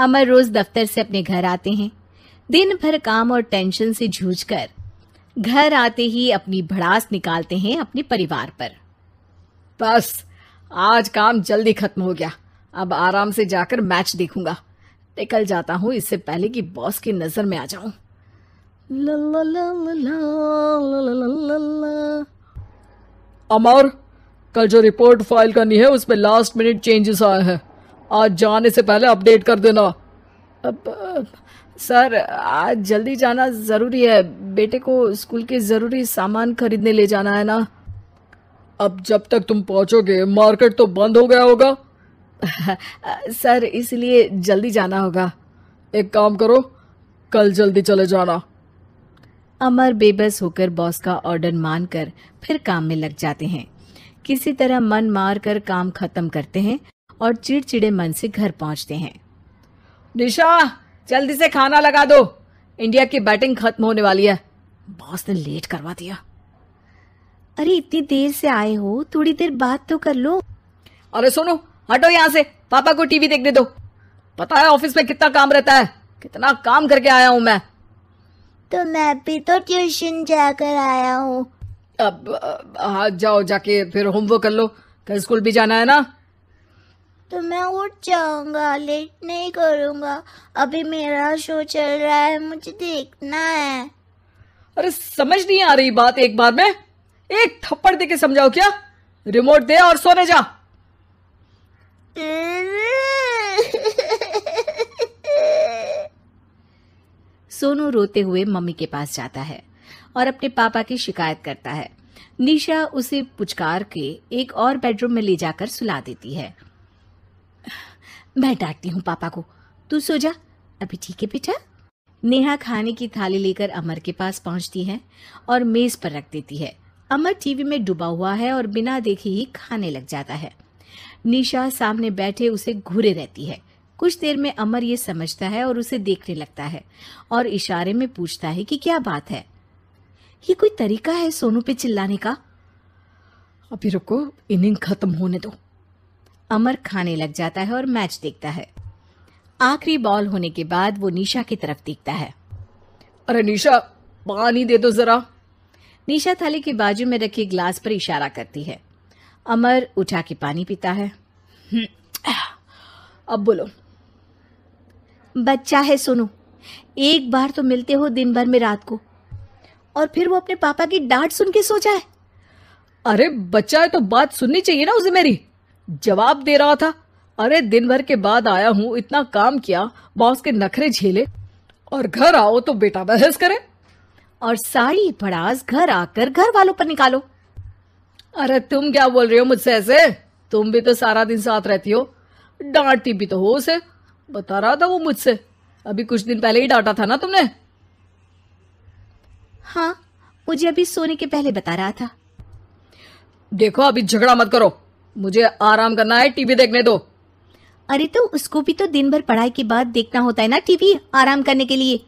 अमर रोज दफ्तर से अपने घर आते हैं दिन भर काम और टेंशन से जूझकर घर आते ही अपनी भड़ास निकालते हैं अपने परिवार पर बस आज काम जल्दी खत्म हो गया अब आराम से जाकर मैच देखूंगा निकल जाता हूँ इससे पहले कि बॉस की नजर में आ जाऊं अमर कल जो रिपोर्ट फाइल करनी है उसमें लास्ट मिनट चेंजेस आए हैं आज जाने से पहले अपडेट कर देना अब, अब, सर आज जल्दी जाना ज़रूरी है बेटे को स्कूल के ज़रूरी सामान खरीदने ले जाना है ना अब जब तक तुम पहुंचोगे मार्केट तो बंद हो गया होगा सर इसलिए जल्दी जाना होगा एक काम करो कल जल्दी चले जाना अमर बेबस होकर बॉस का ऑर्डर मानकर फिर काम में लग जाते हैं किसी तरह मन मार कर काम खत्म करते हैं और चिड़चिड़े मन से घर पहुंचते हैं निशा जल्दी से खाना लगा दो इंडिया की बैटिंग खत्म होने वाली है बॉस ने लेट करवा दिया अरे इतनी देर से आए हो थोड़ी देर बात तो कर लो अरे सुनो हटो यहाँ से पापा को टीवी देखने दो पता है ऑफिस में कितना काम रहता है कितना काम करके आया हूँ मैं तो मैं भी तो ट्यूशन जाकर आया हूँ अब हाँ जाओ जाके फिर होमवर्क कर लो कल स्कूल भी जाना है ना तो मैं उठ जाऊंगा लेट नहीं करूंगा अभी मेरा शो चल रहा है मुझे देखना है अरे समझ नहीं आ रही बात एक बार में एक थप्पड़ देके समझाओ क्या रिमोट दे और सोने जा सोनू रोते हुए मम्मी के पास जाता है और अपने पापा की शिकायत करता है निशा उसे पुचकार के एक और बेडरूम में ले जाकर सुला देती है मैं डांटती हूँ पापा को तू सो जा अभी ठीक है बेटा नेहा खाने की थाली लेकर अमर के पास पहुंचती है और मेज पर रख देती है अमर टीवी में डूबा हुआ है और बिना देखे ही खाने लग जाता है निशा सामने बैठे उसे घूरे रहती है कुछ देर में अमर ये समझता है और उसे देखने लगता है और इशारे में पूछता है कि क्या बात है ये कोई तरीका है सोनू पे चिल्लाने का अभी रुको इनिंग खत्म होने दो अमर खाने लग जाता है और मैच देखता है आखिरी बॉल होने के बाद वो निशा की तरफ देखता है अरे निशा पानी दे दो तो जरा निशा थाली के बाजू में रखे ग्लास पर इशारा करती है अमर उठा के पानी पीता है हम्म, अब बोलो बच्चा है सोनू एक बार तो मिलते हो दिन भर में रात को और फिर वो अपने पापा की डांट सुन के सोचा है अरे बच्चा है तो बात सुननी चाहिए ना उसे मेरी जवाब दे रहा था अरे दिन भर के बाद आया हूं इतना काम किया बॉस के नखरे झेले और घर आओ तो बेटा बहस करे और सारी पड़ास घर आकर घर वालों पर निकालो अरे तुम क्या बोल रहे हो मुझसे ऐसे तुम भी तो सारा दिन साथ रहती हो डांटती भी तो हो उसे बता रहा था वो मुझसे अभी कुछ दिन पहले ही डांटा था ना तुमने हाँ मुझे अभी सोने के पहले बता रहा था देखो अभी झगड़ा मत करो मुझे आराम करना है टीवी देखने दो अरे तो उसको भी तो दिन भर पढ़ाई के बाद देखना होता है ना टीवी आराम करने के लिए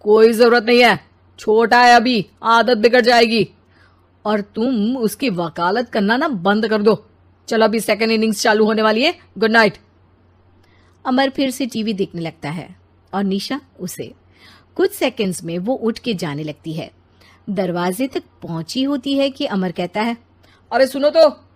कोई जरूरत नहीं है छोटा है अभी आदत बिगड़ जाएगी और तुम उसकी वकालत करना ना बंद कर दो चलो अभी सेकेंड इनिंग्स चालू होने वाली है गुड नाइट अमर फिर से टीवी देखने लगता है और निशा उसे कुछ सेकंड्स में वो उठ के जाने लगती है दरवाजे तक पहुंची होती है कि अमर कहता है अरे सुनो तो